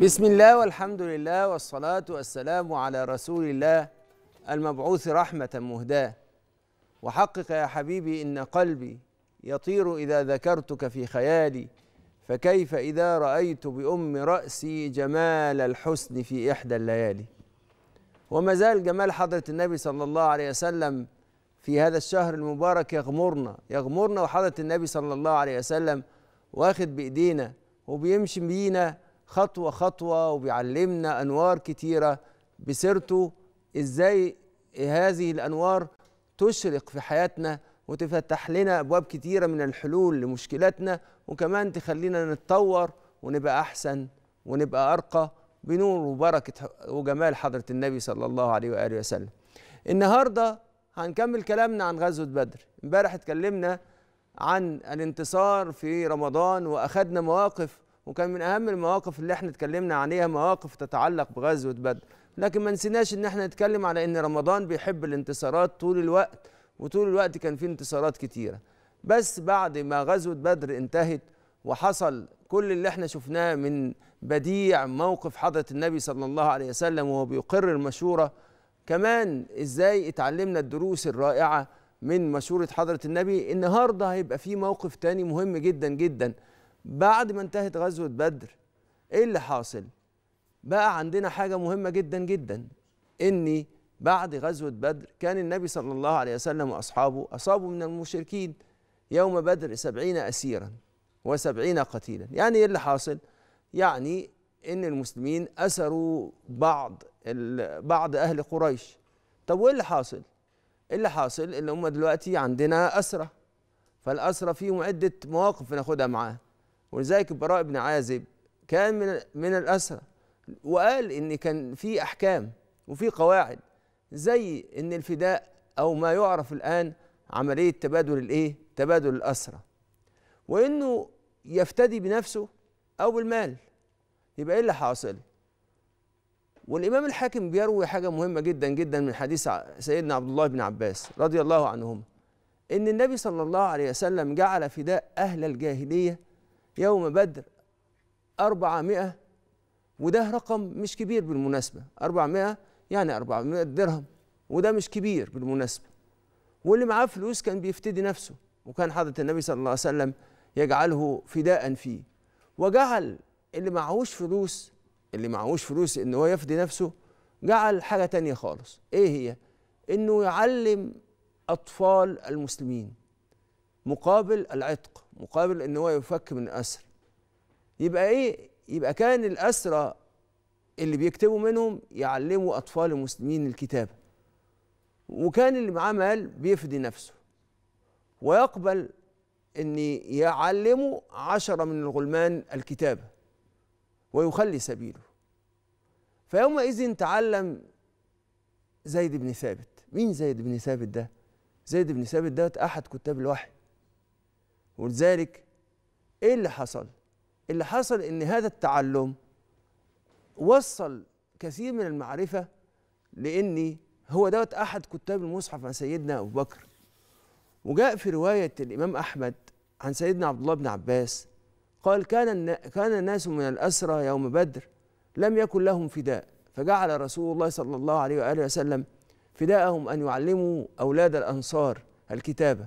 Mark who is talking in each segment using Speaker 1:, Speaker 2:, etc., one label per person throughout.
Speaker 1: بسم الله والحمد لله والصلاة والسلام على رسول الله المبعوث رحمة مهداة وحقق يا حبيبي إن قلبي يطير إذا ذكرتك في خيالي فكيف إذا رأيت بأم رأسي جمال الحسن في إحدى الليالي وما زال جمال حضرة النبي صلى الله عليه وسلم في هذا الشهر المبارك يغمرنا يغمرنا وحضرة النبي صلى الله عليه وسلم واخد بإيدينا وبيمشي بينا خطوة خطوة وبيعلمنا أنوار كتيرة بسيرته إزاي هذه الأنوار تشرق في حياتنا وتفتح لنا أبواب كتيرة من الحلول لمشكلاتنا وكمان تخلينا نتطور ونبقى أحسن ونبقى أرقى بنور وبركة وجمال حضرة النبي صلى الله عليه وآله وسلم النهاردة هنكمل كلامنا عن غزوة بدر امبارح اتكلمنا عن الانتصار في رمضان وأخذنا مواقف وكان من اهم المواقف اللي احنا اتكلمنا عليها مواقف تتعلق بغزوه بدر لكن ما نسيناش ان احنا نتكلم على ان رمضان بيحب الانتصارات طول الوقت وطول الوقت كان في انتصارات كتيره بس بعد ما غزوه بدر انتهت وحصل كل اللي احنا شفناه من بديع موقف حضره النبي صلى الله عليه وسلم وهو بيقر المشوره كمان ازاي اتعلمنا الدروس الرائعه من مشوره حضره النبي النهارده هيبقى في موقف تاني مهم جدا جدا بعد ما انتهت غزوة بدر ايه اللي حاصل بقى عندنا حاجة مهمة جدا جدا اني بعد غزوة بدر كان النبي صلى الله عليه وسلم وأصحابه أصابوا من المشركين يوم بدر سبعين أسيرا وسبعين قتيلا يعني ايه اللي حاصل يعني ان المسلمين أسروا بعض بعض أهل قريش طب وايه اللي حاصل إيه اللي حاصل اللي هم دلوقتي عندنا أسرة فالأسرة فيهم عدة مواقف بناخدها معاه ولذلك البراء بن عازب كان من من الأسرى وقال إن كان في أحكام وفي قواعد زي إن الفداء أو ما يعرف الآن عملية تبادل الإيه؟ تبادل الأسرى وإنه يفتدي بنفسه أو بالمال يبقى إيه اللي حاصل؟ والإمام الحاكم بيروي حاجة مهمة جدا جدا من حديث سيدنا عبد الله بن عباس رضي الله عنهما إن النبي صلى الله عليه وسلم جعل فداء أهل الجاهلية يوم بدر أربعمائة وده رقم مش كبير بالمناسبة أربعمائة يعني أربعمائة درهم وده مش كبير بالمناسبة واللي معاه فلوس كان بيفتدي نفسه وكان حضرة النبي صلى الله عليه وسلم يجعله فداء فيه وجعل اللي معهوش فلوس اللي معهوش فلوس ان هو يفدي نفسه جعل حاجة تانية خالص ايه هي انه يعلم اطفال المسلمين مقابل العتق مقابل ان هو يفك من الاسر يبقى ايه يبقى كان الاسرى اللي بيكتبوا منهم يعلموا اطفال المسلمين الكتابه وكان اللي معاه مال بيفدي نفسه ويقبل ان يعلموا عشرة من الغلمان الكتابه ويخلي سبيله فيومئذ تعلم زيد بن ثابت مين زيد بن ثابت ده زيد بن ثابت ده احد كتاب الوحي ولذلك ايه اللي حصل اللي حصل ان هذا التعلم وصل كثير من المعرفه لاني هو دوت احد كتاب المصحف عن سيدنا ابو بكر وجاء في روايه الامام احمد عن سيدنا عبد الله بن عباس قال كان كان الناس من الاسرى يوم بدر لم يكن لهم فداء فجعل رسول الله صلى الله عليه واله وسلم فداءهم ان يعلموا اولاد الانصار الكتابه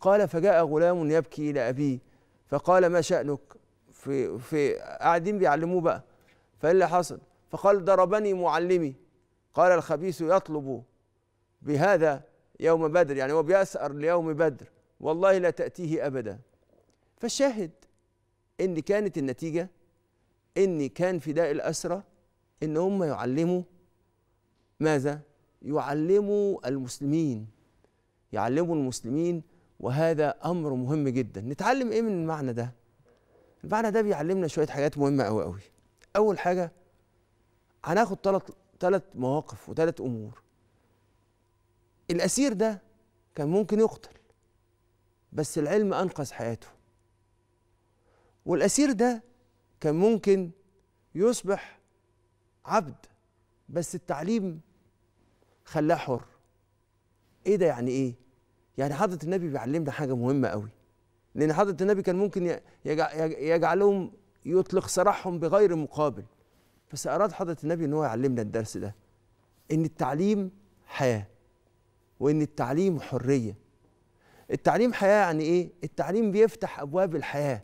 Speaker 1: قال فجاء غلام يبكي إلى أبيه فقال ما شأنك في في قاعدين بيعلموه بقى فإيه اللي حصل فقال ضربني معلمي قال الخبيث يطلب بهذا يوم بدر يعني هو بيسأر ليوم بدر والله لا تأتيه أبدا فالشاهد إن كانت النتيجة إن كان فداء الأسرة إن هم يعلموا ماذا؟ يعلموا المسلمين يعلموا المسلمين وهذا امر مهم جدا نتعلم ايه من المعنى ده المعنى ده بيعلمنا شويه حاجات مهمه قوي قوي اول حاجه هناخد ثلاث ثلاث مواقف وثلاث امور الاسير ده كان ممكن يقتل بس العلم انقذ حياته والاسير ده كان ممكن يصبح عبد بس التعليم خلاه حر ايه ده يعني ايه يعني حضرة النبي بيعلمنا حاجة مهمة قوي لأن حضرة النبي كان ممكن يجعلهم يطلق سراحهم بغير مقابل بس أراد حضرة النبي إن هو يعلمنا الدرس ده إن التعليم حياة وإن التعليم حرية التعليم حياة يعني إيه؟ التعليم بيفتح أبواب الحياة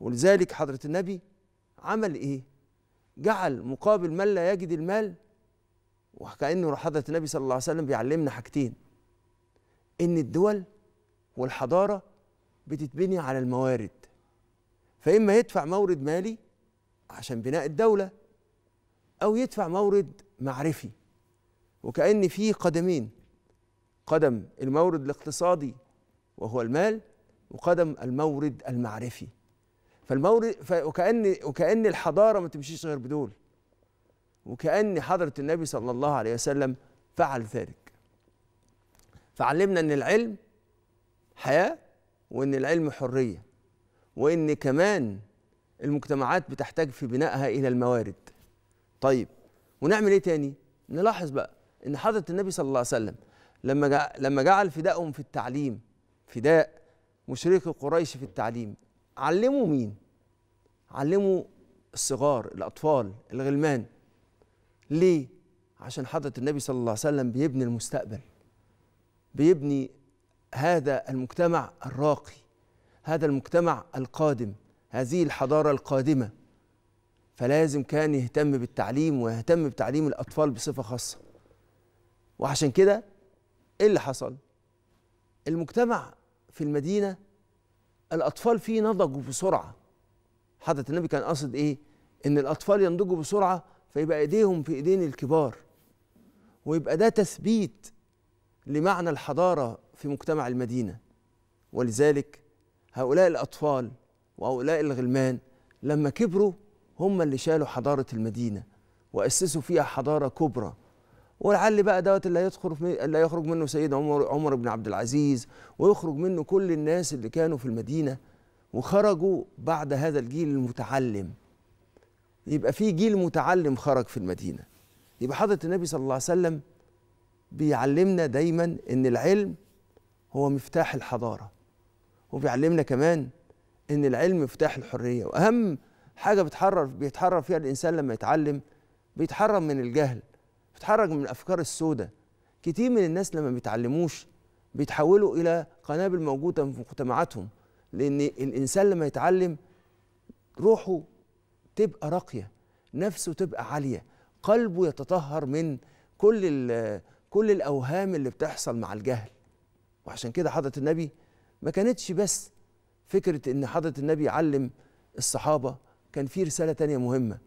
Speaker 1: ولذلك حضرة النبي عمل إيه؟ جعل مقابل من لا يجد المال وكأنه حضرة النبي صلى الله عليه وسلم بيعلمنا حاجتين ان الدول والحضاره بتتبني على الموارد فاما يدفع مورد مالي عشان بناء الدوله او يدفع مورد معرفي وكأن في قدمين قدم المورد الاقتصادي وهو المال وقدم المورد المعرفي فالمورد وكأن وكأن الحضارة ما تمشيش غير بدول وكأن حضرة النبي صلى الله عليه وسلم فعل ذلك فعلمنا ان العلم حياه وان العلم حريه وان كمان المجتمعات بتحتاج في بنائها الى الموارد طيب ونعمل ايه تاني نلاحظ بقى ان حضره النبي صلى الله عليه وسلم لما لما جعل فدائهم في التعليم فداء مشركي قريش في التعليم علموا مين علموا الصغار الاطفال الغلمان ليه عشان حضره النبي صلى الله عليه وسلم بيبني المستقبل بيبني هذا المجتمع الراقي هذا المجتمع القادم هذه الحضاره القادمه فلازم كان يهتم بالتعليم ويهتم بتعليم الاطفال بصفه خاصه وعشان كده ايه اللي حصل المجتمع في المدينه الاطفال فيه نضجوا بسرعه حضره النبي كان قاصد ايه ان الاطفال ينضجوا بسرعه فيبقى ايديهم في ايدين الكبار ويبقى ده تثبيت لمعنى الحضاره في مجتمع المدينه ولذلك هؤلاء الاطفال وهؤلاء الغلمان لما كبروا هم اللي شالوا حضاره المدينه واسسوا فيها حضاره كبرى ولعل بقى دوت اللي يدخل اللي يخرج منه سيد عمر عمر بن عبد العزيز ويخرج منه كل الناس اللي كانوا في المدينه وخرجوا بعد هذا الجيل المتعلم يبقى في جيل متعلم خرج في المدينه يبقى حضره النبي صلى الله عليه وسلم بيعلمنا دايما ان العلم هو مفتاح الحضاره وبيعلمنا كمان ان العلم مفتاح الحريه واهم حاجه بتحرر بيتحرر فيها الانسان لما يتعلم بيتحرر من الجهل بيتحرر من الافكار السوداء كتير من الناس لما بيتعلموش بيتحولوا الى قنابل موجوده في مجتمعاتهم لان الانسان لما يتعلم روحه تبقى راقيه نفسه تبقى عاليه قلبه يتطهر من كل كل الاوهام اللي بتحصل مع الجهل وعشان كده حضره النبي ما كانتش بس فكره ان حضره النبي علم الصحابه كان في رساله تانية مهمه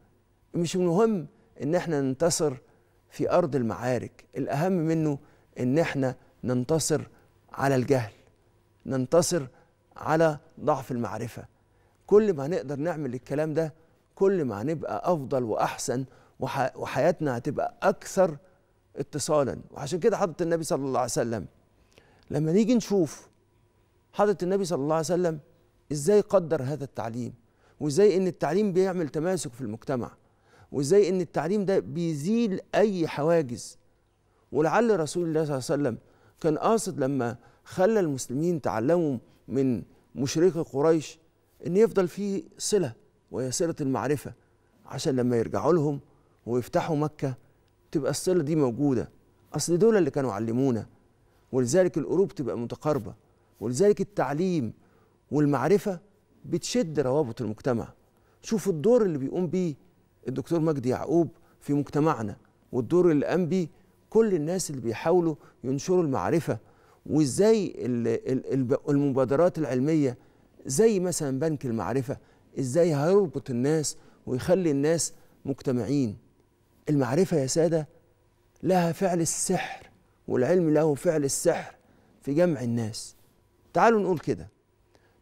Speaker 1: مش مهم ان احنا ننتصر في ارض المعارك الاهم منه ان احنا ننتصر على الجهل ننتصر على ضعف المعرفه كل ما هنقدر نعمل الكلام ده كل ما هنبقى افضل واحسن وح... وحياتنا هتبقى اكثر اتصالا وعشان كده حضرة النبي صلى الله عليه وسلم لما نيجي نشوف حضرة النبي صلى الله عليه وسلم ازاي قدر هذا التعليم وازاي ان التعليم بيعمل تماسك في المجتمع وازاي ان التعليم ده بيزيل اي حواجز ولعل رسول الله صلى الله عليه وسلم كان قاصد لما خلى المسلمين تعلموا من مشركي قريش ان يفضل فيه صله وهي صله المعرفه عشان لما يرجعوا لهم ويفتحوا مكه تبقى الصله دي موجوده اصل دول اللي كانوا علمونا ولذلك القلوب تبقى متقاربه ولذلك التعليم والمعرفه بتشد روابط المجتمع شوفوا الدور اللي بيقوم بيه الدكتور مجدي يعقوب في مجتمعنا والدور اللي قام بيه كل الناس اللي بيحاولوا ينشروا المعرفه وازاي المبادرات العلميه زي مثلا بنك المعرفه ازاي هيربط الناس ويخلي الناس مجتمعين المعرفة يا سادة لها فعل السحر والعلم له فعل السحر في جمع الناس تعالوا نقول كده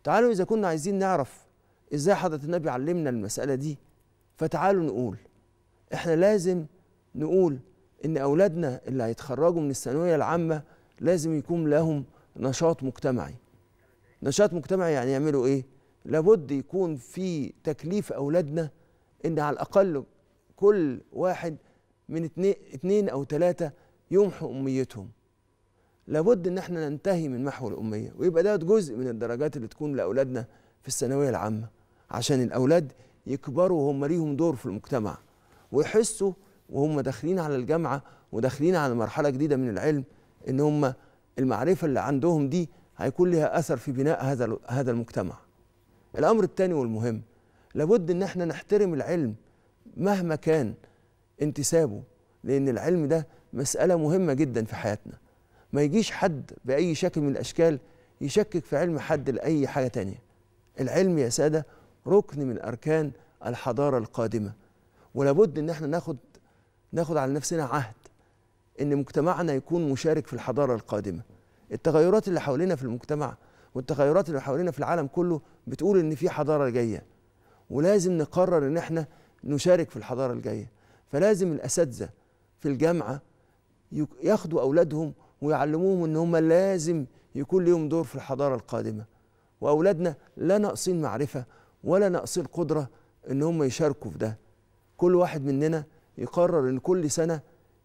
Speaker 1: تعالوا إذا كنا عايزين نعرف إزاي حضرة النبي علمنا المسألة دي فتعالوا نقول إحنا لازم نقول إن أولادنا اللي هيتخرجوا من الثانوية العامة لازم يكون لهم نشاط مجتمعي نشاط مجتمعي يعني يعملوا إيه؟ لابد يكون في تكليف أولادنا إن على الأقل كل واحد من اتنين, اتنين أو ثلاثة يمحوا أميتهم لابد إن احنا ننتهي من محو الأمية ويبقى ده جزء من الدرجات اللي تكون لأولادنا في الثانوية العامة عشان الأولاد يكبروا وهم ليهم دور في المجتمع ويحسوا وهم داخلين على الجامعة وداخلين على مرحلة جديدة من العلم إن هم المعرفة اللي عندهم دي هيكون لها أثر في بناء هذا هذا المجتمع. الأمر الثاني والمهم لابد إن احنا نحترم العلم مهما كان انتسابه لأن العلم ده مسألة مهمة جدا في حياتنا ما يجيش حد بأي شكل من الأشكال يشكك في علم حد لأي حاجة تانية العلم يا سادة ركن من أركان الحضارة القادمة ولابد إن احنا ناخد ناخد على نفسنا عهد إن مجتمعنا يكون مشارك في الحضارة القادمة التغيرات اللي حوالينا في المجتمع والتغيرات اللي حوالينا في العالم كله بتقول إن في حضارة جاية ولازم نقرر إن احنا نشارك في الحضاره الجايه فلازم الاساتذه في الجامعه ياخدوا اولادهم ويعلموهم ان هم لازم يكون لهم دور في الحضاره القادمه واولادنا لا ناقصين معرفه ولا ناقصين قدره ان هم يشاركوا في ده كل واحد مننا يقرر ان كل سنه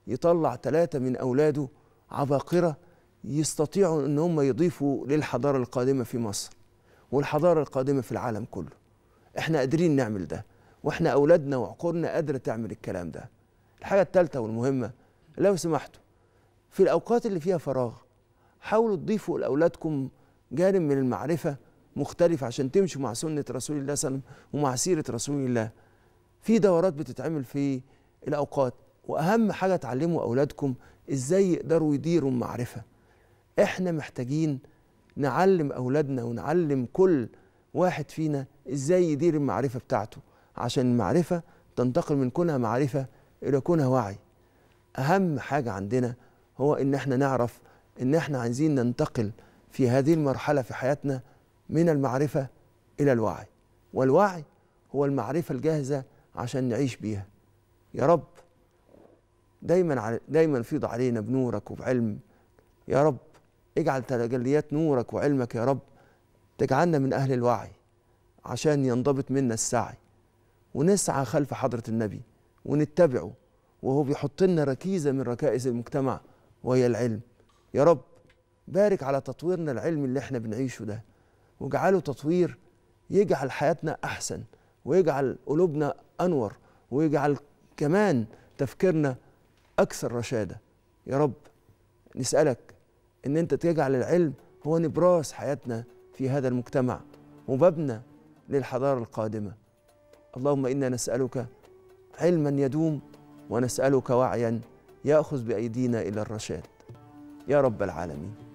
Speaker 1: يطلع ثلاثه من اولاده عباقره يستطيعوا ان هم يضيفوا للحضاره القادمه في مصر والحضاره القادمه في العالم كله احنا قادرين نعمل ده واحنا اولادنا وعقولنا قادره تعمل الكلام ده الحاجه الثالثه والمهمه لو سمحتوا في الاوقات اللي فيها فراغ حاولوا تضيفوا لاولادكم جانب من المعرفه مختلف عشان تمشوا مع سنه رسول الله صلى الله عليه وسلم ومع سيره رسول الله في دورات بتتعمل في الاوقات واهم حاجه تعلموا اولادكم ازاي يقدروا يديروا المعرفه احنا محتاجين نعلم اولادنا ونعلم كل واحد فينا ازاي يدير المعرفه بتاعته عشان المعرفة تنتقل من كونها معرفة إلى كونها وعي أهم حاجة عندنا هو إن إحنا نعرف إن إحنا عايزين ننتقل في هذه المرحلة في حياتنا من المعرفة إلى الوعي والوعي هو المعرفة الجاهزة عشان نعيش بيها يا رب دايما دايما فيض علينا بنورك وبعلم يا رب اجعل تجليات نورك وعلمك يا رب تجعلنا من أهل الوعي عشان ينضبط منا السعي ونسعى خلف حضرة النبي ونتبعه وهو بيحط لنا ركيزة من ركائز المجتمع وهي العلم يا رب بارك على تطويرنا العلم اللي احنا بنعيشه ده واجعله تطوير يجعل حياتنا أحسن ويجعل قلوبنا أنور ويجعل كمان تفكيرنا أكثر رشادة يا رب نسألك إن أنت تجعل العلم هو نبراس حياتنا في هذا المجتمع ومبنى للحضارة القادمة اللهم انا نسالك علما يدوم ونسالك وعيا ياخذ بايدينا الى الرشاد يا رب العالمين